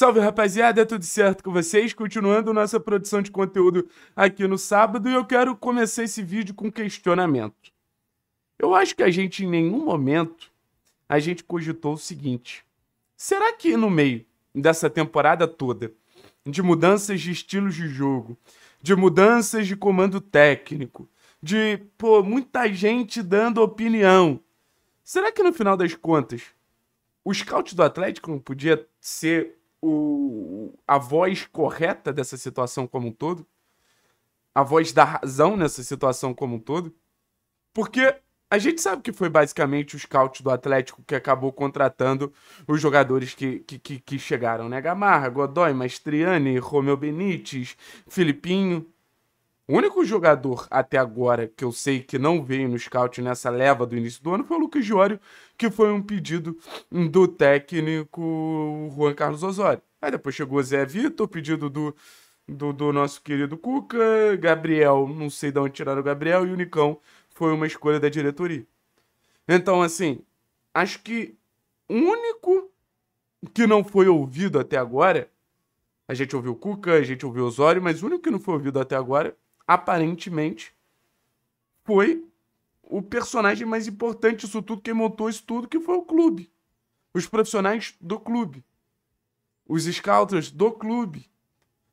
Salve rapaziada, tudo certo com vocês? Continuando nossa produção de conteúdo aqui no sábado e eu quero começar esse vídeo com questionamento. Eu acho que a gente em nenhum momento a gente cogitou o seguinte: será que no meio dessa temporada toda de mudanças de estilos de jogo, de mudanças de comando técnico, de pô, muita gente dando opinião, será que no final das contas o scout do Atlético não podia ser o, a voz correta dessa situação como um todo, a voz da razão nessa situação como um todo, porque a gente sabe que foi basicamente o scout do Atlético que acabou contratando os jogadores que, que, que, que chegaram, né? Gamarra, Godoy, Mastriani, Romeu Benítez, Filipinho. O único jogador até agora que eu sei que não veio no scout nessa leva do início do ano foi o Lucas Jório, que foi um pedido do técnico Juan Carlos Osório. Aí depois chegou o Zé Vitor, pedido do, do, do, nosso querido Cuca, Gabriel, não sei de onde tiraram o Gabriel, e o Nicão foi uma escolha da diretoria. Então, assim, acho que o único que não foi ouvido até agora, a gente ouviu o Cuca, a gente ouviu o Osório, mas o único que não foi ouvido até agora aparentemente, foi o personagem mais importante disso tudo, quem montou isso tudo, que foi o clube. Os profissionais do clube. Os scouts do clube.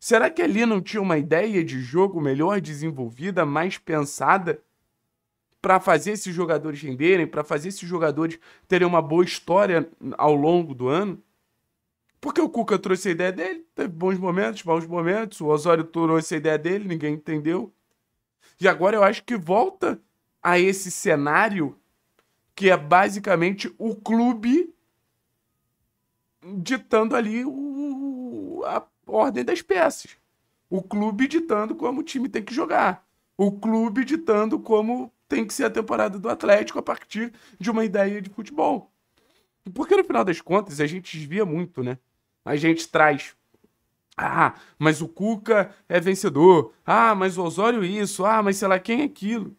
Será que ali não tinha uma ideia de jogo melhor desenvolvida, mais pensada? para fazer esses jogadores renderem, para fazer esses jogadores terem uma boa história ao longo do ano? Porque o Cuca trouxe a ideia dele, teve bons momentos, maus momentos. O Osório trouxe a ideia dele, ninguém entendeu. E agora eu acho que volta a esse cenário que é basicamente o clube ditando ali o, a ordem das peças. O clube ditando como o time tem que jogar. O clube ditando como tem que ser a temporada do Atlético a partir de uma ideia de futebol. Porque no final das contas a gente desvia muito, né? A gente traz. Ah, mas o Cuca é vencedor. Ah, mas o Osório isso. Ah, mas sei lá quem é aquilo.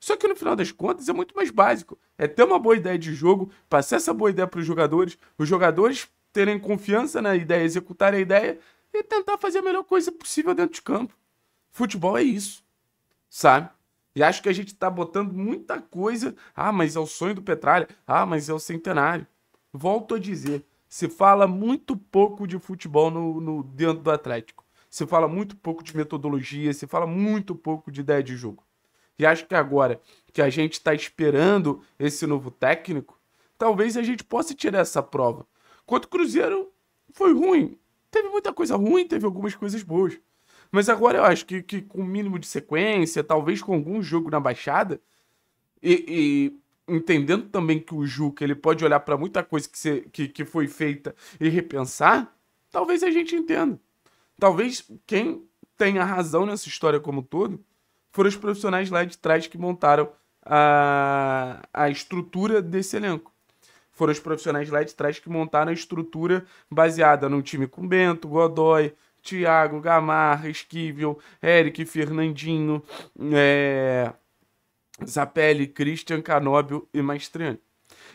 Só que no final das contas é muito mais básico. É ter uma boa ideia de jogo, passar essa boa ideia para os jogadores, os jogadores terem confiança na ideia, executarem a ideia e tentar fazer a melhor coisa possível dentro de campo. Futebol é isso, sabe? E acho que a gente está botando muita coisa. Ah, mas é o sonho do Petralha. Ah, mas é o centenário. Volto a dizer, se fala muito pouco de futebol no, no, dentro do Atlético. Se fala muito pouco de metodologia, se fala muito pouco de ideia de jogo. E acho que agora que a gente está esperando esse novo técnico, talvez a gente possa tirar essa prova. Quanto Cruzeiro foi ruim. Teve muita coisa ruim, teve algumas coisas boas. Mas agora eu acho que, que com o mínimo de sequência, talvez com algum jogo na baixada, e, e entendendo também que o Juca ele pode olhar para muita coisa que, se, que, que foi feita e repensar, talvez a gente entenda. Talvez quem tenha razão nessa história como todo foram os profissionais lá de trás que montaram a, a estrutura desse elenco. Foram os profissionais lá de trás que montaram a estrutura baseada num time com Bento, Godoy, Thiago, Gamarra, Esquivel, Eric, Fernandinho, é, Zapelli, Christian Canóbio e Maestriani.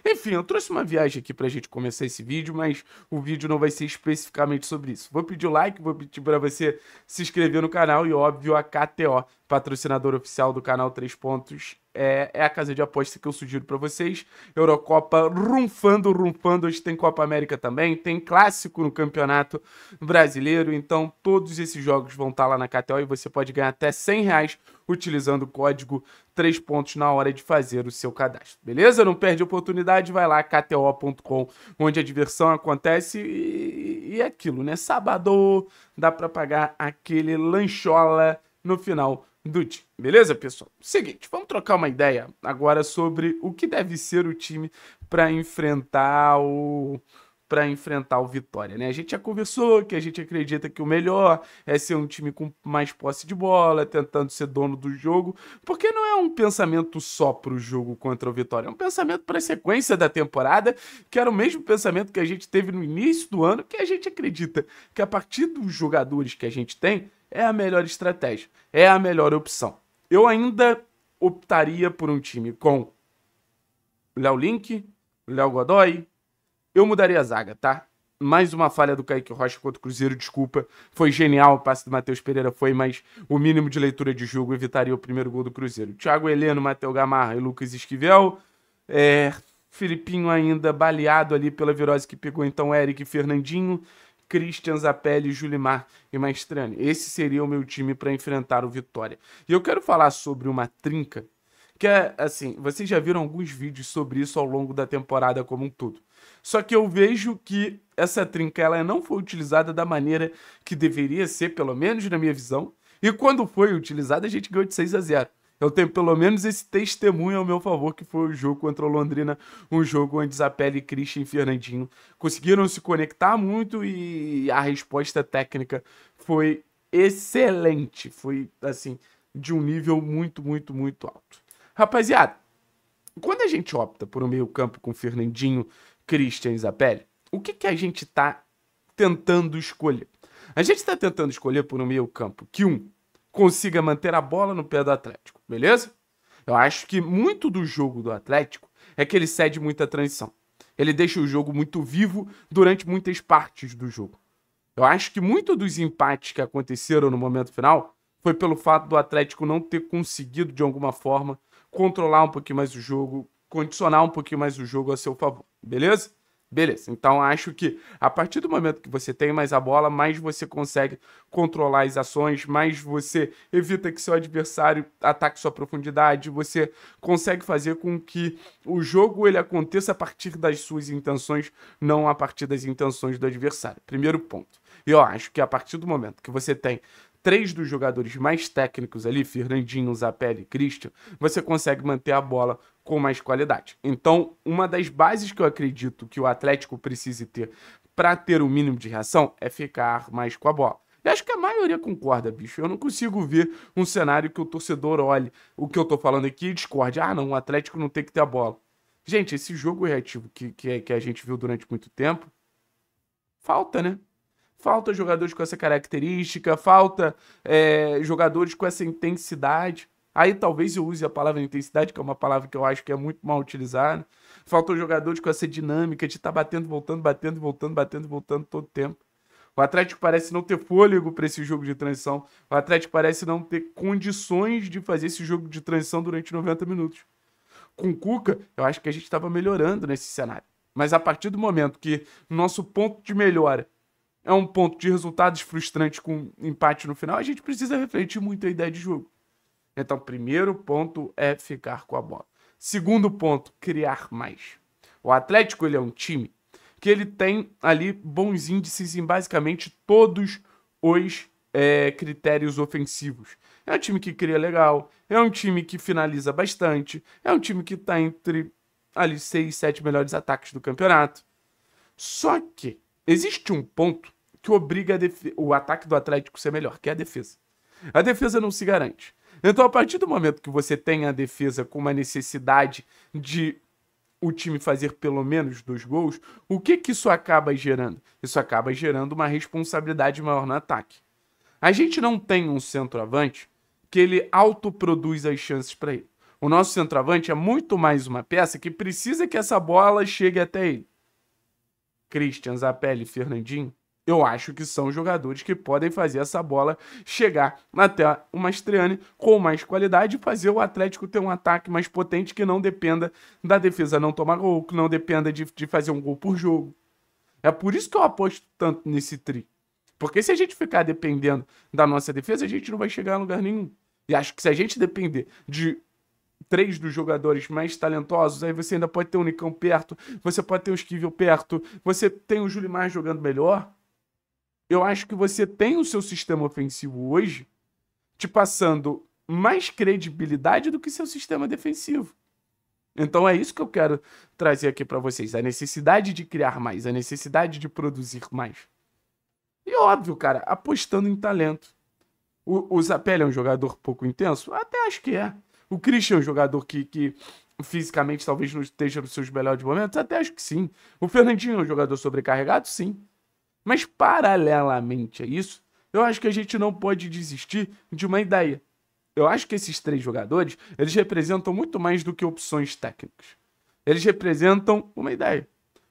Enfim, eu trouxe uma viagem aqui pra gente começar esse vídeo, mas o vídeo não vai ser especificamente sobre isso. Vou pedir o like, vou pedir para você se inscrever no canal e, óbvio, a KTO, patrocinador oficial do canal Três Pontos é, é a casa de aposta que eu sugiro para vocês. Eurocopa rumfando, rumfando. Hoje tem Copa América também, tem clássico no Campeonato Brasileiro. Então, todos esses jogos vão estar tá lá na KTO e você pode ganhar até 100 reais utilizando o código 3 pontos na hora de fazer o seu cadastro. Beleza? Não perde a oportunidade, vai lá, kto.com, onde a diversão acontece e, e é aquilo, né? Sabado dá para pagar aquele lanchola no final Dude, beleza, pessoal? Seguinte, vamos trocar uma ideia agora sobre o que deve ser o time para enfrentar o para enfrentar o Vitória, né? A gente já conversou que a gente acredita que o melhor é ser um time com mais posse de bola, tentando ser dono do jogo, porque não é um pensamento só para o jogo contra o Vitória, é um pensamento para a sequência da temporada, que era o mesmo pensamento que a gente teve no início do ano, que a gente acredita que a partir dos jogadores que a gente tem, é a melhor estratégia, é a melhor opção. Eu ainda optaria por um time com Léo Link, Léo Godoy. Eu mudaria a zaga, tá? Mais uma falha do Kaique Rocha contra o Cruzeiro, desculpa. Foi genial, o passe do Matheus Pereira foi, mas o mínimo de leitura de jogo evitaria o primeiro gol do Cruzeiro. Thiago Heleno, Matheus Gamarra e Lucas Esquivel. É, Filipinho ainda baleado ali pela virose que pegou então Eric e Fernandinho. Christian Zapelli, Julimar e Maestrani. Esse seria o meu time para enfrentar o Vitória. E eu quero falar sobre uma trinca que é assim, vocês já viram alguns vídeos sobre isso ao longo da temporada como um todo. Só que eu vejo que essa trinca ela não foi utilizada da maneira que deveria ser, pelo menos na minha visão. E quando foi utilizada, a gente ganhou de 6 a 0. Eu tenho pelo menos esse testemunho ao meu favor, que foi o jogo contra o Londrina, um jogo onde Zapelli, Christian e Fernandinho conseguiram se conectar muito e a resposta técnica foi excelente. Foi, assim, de um nível muito, muito, muito alto. Rapaziada, quando a gente opta por um meio-campo com Fernandinho, Christian e Zapelli, o que, que a gente está tentando escolher? A gente está tentando escolher por um meio-campo que um consiga manter a bola no pé do Atlético beleza? Eu acho que muito do jogo do Atlético é que ele cede muita transição. Ele deixa o jogo muito vivo durante muitas partes do jogo. Eu acho que muito dos empates que aconteceram no momento final foi pelo fato do Atlético não ter conseguido, de alguma forma, controlar um pouquinho mais o jogo, condicionar um pouquinho mais o jogo a seu favor, beleza? Beleza, então acho que a partir do momento que você tem mais a bola, mais você consegue controlar as ações, mais você evita que seu adversário ataque sua profundidade, você consegue fazer com que o jogo ele aconteça a partir das suas intenções, não a partir das intenções do adversário. Primeiro ponto. E eu acho que a partir do momento que você tem três dos jogadores mais técnicos ali, Fernandinho, Zapelli e Christian, você consegue manter a bola com mais qualidade. Então, uma das bases que eu acredito que o Atlético precise ter para ter o um mínimo de reação é ficar mais com a bola. Eu acho que a maioria concorda, bicho. Eu não consigo ver um cenário que o torcedor olhe o que eu tô falando aqui e discorde. Ah, não, o Atlético não tem que ter a bola. Gente, esse jogo reativo que, que, que a gente viu durante muito tempo, falta, né? Falta jogadores com essa característica, falta é, jogadores com essa intensidade. Aí talvez eu use a palavra intensidade, que é uma palavra que eu acho que é muito mal utilizada. Faltam jogadores com essa dinâmica de estar tá batendo, voltando, batendo, voltando, batendo, voltando todo tempo. O Atlético parece não ter fôlego para esse jogo de transição. O Atlético parece não ter condições de fazer esse jogo de transição durante 90 minutos. Com o Cuca, eu acho que a gente estava melhorando nesse cenário. Mas a partir do momento que nosso ponto de melhora é um ponto de resultados frustrantes com empate no final, a gente precisa refletir muito a ideia de jogo. Então, primeiro ponto é ficar com a bola. Segundo ponto, criar mais. O Atlético ele é um time que ele tem ali bons índices em basicamente todos os é, critérios ofensivos. É um time que cria legal, é um time que finaliza bastante, é um time que está entre ali seis, sete melhores ataques do campeonato. Só que existe um ponto que obriga a def... o ataque do Atlético a ser melhor, que é a defesa. A defesa não se garante. Então, a partir do momento que você tem a defesa com uma necessidade de o time fazer pelo menos dois gols, o que, que isso acaba gerando? Isso acaba gerando uma responsabilidade maior no ataque. A gente não tem um centroavante que ele autoproduz as chances para ele. O nosso centroavante é muito mais uma peça que precisa que essa bola chegue até ele. Christian, Zapelli, Fernandinho eu acho que são jogadores que podem fazer essa bola chegar até o Mastriani com mais qualidade e fazer o Atlético ter um ataque mais potente que não dependa da defesa não tomar gol, que não dependa de, de fazer um gol por jogo. É por isso que eu aposto tanto nesse tri. Porque se a gente ficar dependendo da nossa defesa, a gente não vai chegar a lugar nenhum. E acho que se a gente depender de três dos jogadores mais talentosos, aí você ainda pode ter o Nicão perto, você pode ter o Esquivel perto, você tem o Julimar jogando melhor, eu acho que você tem o seu sistema ofensivo hoje te passando mais credibilidade do que seu sistema defensivo. Então é isso que eu quero trazer aqui para vocês, a necessidade de criar mais, a necessidade de produzir mais. E óbvio, cara, apostando em talento. O, o Zapelli é um jogador pouco intenso? Até acho que é. O Christian é um jogador que, que fisicamente talvez não esteja nos seus melhores momentos? Até acho que sim. O Fernandinho é um jogador sobrecarregado? Sim. Mas, paralelamente a isso, eu acho que a gente não pode desistir de uma ideia. Eu acho que esses três jogadores, eles representam muito mais do que opções técnicas. Eles representam uma ideia.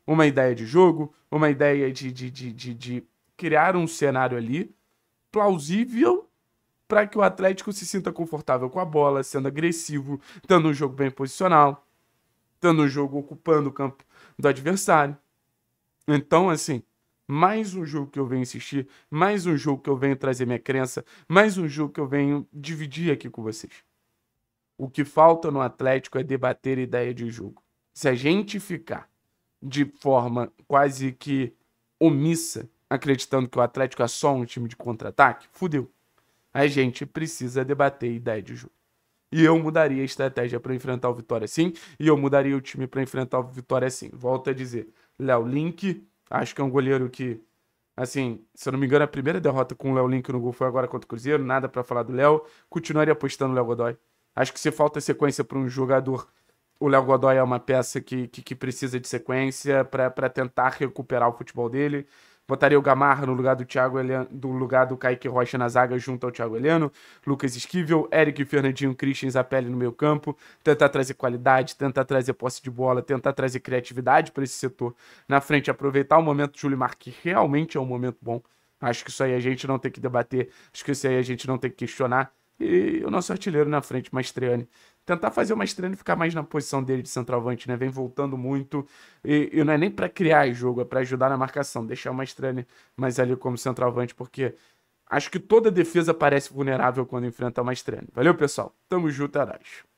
Uma ideia de jogo, uma ideia de, de, de, de, de criar um cenário ali plausível para que o Atlético se sinta confortável com a bola, sendo agressivo, tendo um jogo bem posicional, tendo um jogo ocupando o campo do adversário. Então, assim, mais um jogo que eu venho insistir, mais um jogo que eu venho trazer minha crença, mais um jogo que eu venho dividir aqui com vocês. O que falta no Atlético é debater ideia de jogo. Se a gente ficar de forma quase que omissa, acreditando que o Atlético é só um time de contra-ataque, fudeu. A gente precisa debater ideia de jogo. E eu mudaria a estratégia para enfrentar o Vitória sim, e eu mudaria o time para enfrentar o Vitória sim. Volto a dizer, Léo Link Acho que é um goleiro que, assim, se eu não me engano, a primeira derrota com o Léo Link no gol foi agora contra o Cruzeiro. Nada para falar do Léo. Continuaria apostando no Léo Godoy. Acho que se falta sequência para um jogador, o Léo Godoy é uma peça que, que, que precisa de sequência para tentar recuperar o futebol dele. Botaria o Gamarra no lugar do Thiago Eliano, do lugar do Kaique Rocha na zaga junto ao Thiago Eliano, Lucas Esquivel, Eric Fernandinho, Christian Zapelli no meio campo, tentar trazer qualidade, tentar trazer posse de bola, tentar trazer criatividade para esse setor. Na frente, aproveitar o momento do Júlio Mar, que realmente é um momento bom. Acho que isso aí a gente não tem que debater, acho que isso aí a gente não tem que questionar. E o nosso artilheiro na frente, Mastriani, tentar fazer o Mastrani ficar mais na posição dele de centroavante, né? Vem voltando muito. E, e não é nem para criar jogo, é para ajudar na marcação. Deixar o Mastrani mais ali como centroavante, porque acho que toda defesa parece vulnerável quando enfrenta o Mastrani. Valeu, pessoal. Tamo junto, Arash. É